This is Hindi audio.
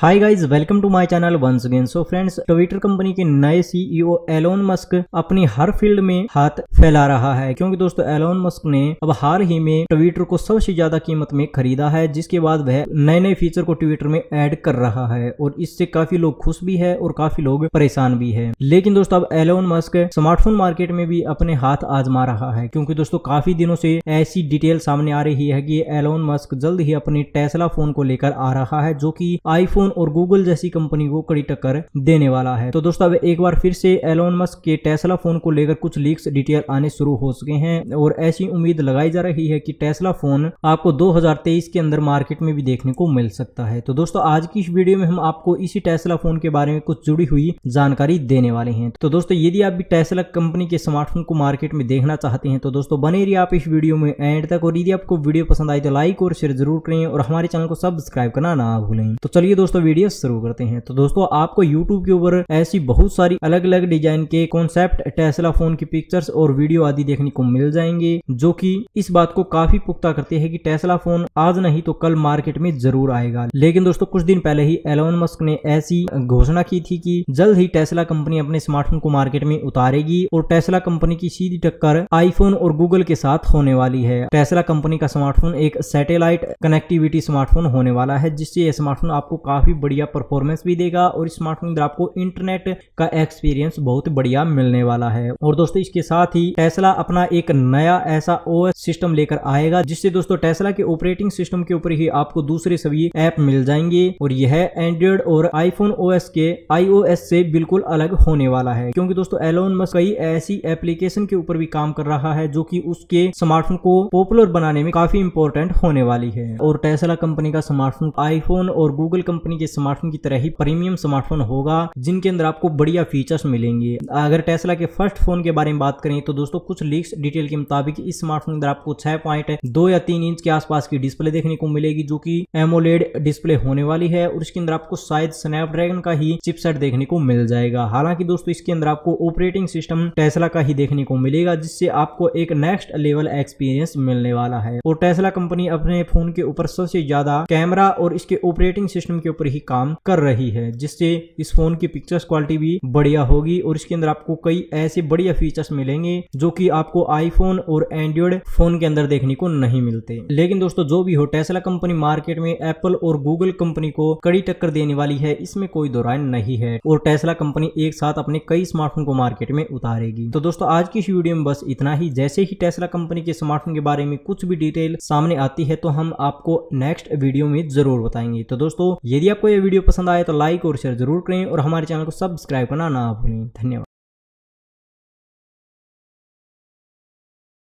hi guys welcome to my channel once again so friends Twitter company के नए सीईओ एलोन मस्क अपनी हर फील्ड में हाथ फैला रहा है क्योंकि दोस्तों एलोन मस्क ने अब हाल ही में ट्विटर को सबसे ज्यादा कीमत में खरीदा है जिसके बाद वह नए नए फीचर को ट्विटर में ऐड कर रहा है और इससे काफी लोग खुश भी है और काफी लोग परेशान भी है लेकिन दोस्तों अब एलोन मस्क स्मार्टफोन मार्केट में भी अपने हाथ आजमा रहा है क्योंकि दोस्तों काफी दिनों से ऐसी डिटेल सामने आ रही है की एलोन मस्क जल्द ही अपने टेस्ला फोन को लेकर आ रहा है जो की आईफोन अमेजोन और गूगल जैसी कंपनी को कड़ी टक्कर देने वाला है तो दोस्तों अब एक बार फिर से एलोन मस्क के टेस्ला फोन को लेकर कुछ लीक्स डिटेल आने शुरू हो चुके हैं और ऐसी उम्मीद लगाई जा रही है कि टेस्ला फोन आपको 2023 के अंदर मार्केट में भी देखने को मिल सकता है तो दोस्तों आज की इस वीडियो में हम आपको इसी टेस्ला फोन के बारे में कुछ जुड़ी हुई जानकारी देने वाले हैं तो दोस्तों यदि आप भी टेस्ला कंपनी के स्मार्टफोन को मार्केट में देखना चाहते हैं तो दोस्तों बने रही आप इस वीडियो में एंड तक और यदि आपको वीडियो पसंद आई तो लाइक और शेयर जरूर करें और हमारे चैनल को सब्सक्राइब करना ना भूलें तो चलिए दोस्तों दोस्तों वीडियो शुरू करते हैं तो दोस्तों आपको यूट्यूब के ऊपर ऐसी बहुत सारी अलग अलग डिजाइन के कॉन्सेप्ट टेस्ला फोन की पिक्चर्स और वीडियो आदि देखने को मिल जाएंगे जो की इस बात को काफी पुख्ता करते हैं की टेस्ला फोन आज नहीं तो कल मार्केट में जरूर आएगा लेकिन दोस्तों कुछ दिन पहले ही एलोन मस्क ने ऐसी घोषणा की थी कि जल्द ही टेस्ला कंपनी अपने स्मार्टफोन को मार्केट में उतारेगी और टेस्ला कंपनी की सीधी टक्कर आईफोन और गूगल के साथ होने वाली है टेस्ला कंपनी का स्मार्टफोन एक सैटेलाइट कनेक्टिविटी स्मार्टफोन होने वाला है जिससे यह स्मार्टफोन आपको काफी काफ़ी बढ़िया परफॉर्मेंस भी देगा और स्मार्टफोन अंदर आपको इंटरनेट का एक्सपीरियंस बहुत बढ़िया मिलने वाला है और दोस्तों इसके साथ ही टेस्ला अपना एक नया ऐसा ओ सिस्टम लेकर आएगा जिससे दोस्तों टेस्ला के ऑपरेटिंग सिस्टम के ऊपर ही आपको दूसरे सभी ऐप मिल जाएंगे और यह एंड्रॉइड और आईफोन ओ के आईओ से बिल्कुल अलग होने वाला है क्योंकि दोस्तों एलोन मस्क कई ऐसी एप्लीकेशन के ऊपर भी काम कर रहा है जो कि उसके स्मार्टफोन को पॉपुलर बनाने में काफी इंपॉर्टेंट होने वाली है और टेस्ला कंपनी का स्मार्टफोन आईफोन और गूगल कंपनी के स्मार्टफोन की तरह ही प्रीमियम स्मार्टफोन होगा जिनके अंदर आपको बढ़िया फीचर्स मिलेंगे अगर टेस्ला के फर्स्ट फोन के बारे में बात करें तो दोस्तों कुछ लीक्स डिटेल के मुताबिक इस स्मार्टफोन के अंदर आपको छह पॉइंट दो या तीन इंच के आसपास की डिस्प्ले देखने को मिलेगी जो की एमोलेड डिस्प्ले होने वाली है और इसके अंदर आपको शायद स्नैपड्रैगन का ही चिपसेट देखने को मिल जाएगा हालांकि दोस्तों इसके अंदर आपको ऑपरेटिंग सिस्टम टेस्ला का ही देखने को मिलेगा जिससे आपको एक नेक्स्ट लेवल एक्सपीरियंस मिलने वाला है और टेस्ला कंपनी अपने फोन के ऊपर सबसे ज्यादा कैमरा और इसके ऑपरेटिंग सिस्टम के ऊपर ही काम कर रही है जिससे इस फोन की पिक्चर्स क्वालिटी भी बढ़िया होगी और इसके अंदर आपको कई ऐसे बढ़िया फीचर्स मिलेंगे जो कि आपको आईफोन और एंड्रॉयड फोन के अंदर देखने को नहीं मिलते लेकिन दोस्तों जो भी हो टेस्ला कंपनी मार्केट में एप्पल और गूगल कंपनी को कड़ी टक्कर देने वाली है इसमें कोई दो नहीं है और टेस्ला कंपनी एक साथ अपने कई स्मार्टफोन को मार्केट में उतारेगी तो दोस्तों आज की इस वीडियो में बस इतना ही जैसे ही टेस्ला कंपनी के स्मार्टफोन के बारे में कुछ भी डिटेल सामने आती है तो हम आपको नेक्स्ट वीडियो में जरूर बताएंगे तो दोस्तों यदि यदि आपको यह वीडियो पसंद आए तो लाइक और शेयर जरूर करें और हमारे चैनल को सब्सक्राइब करना ना भूलें धन्यवाद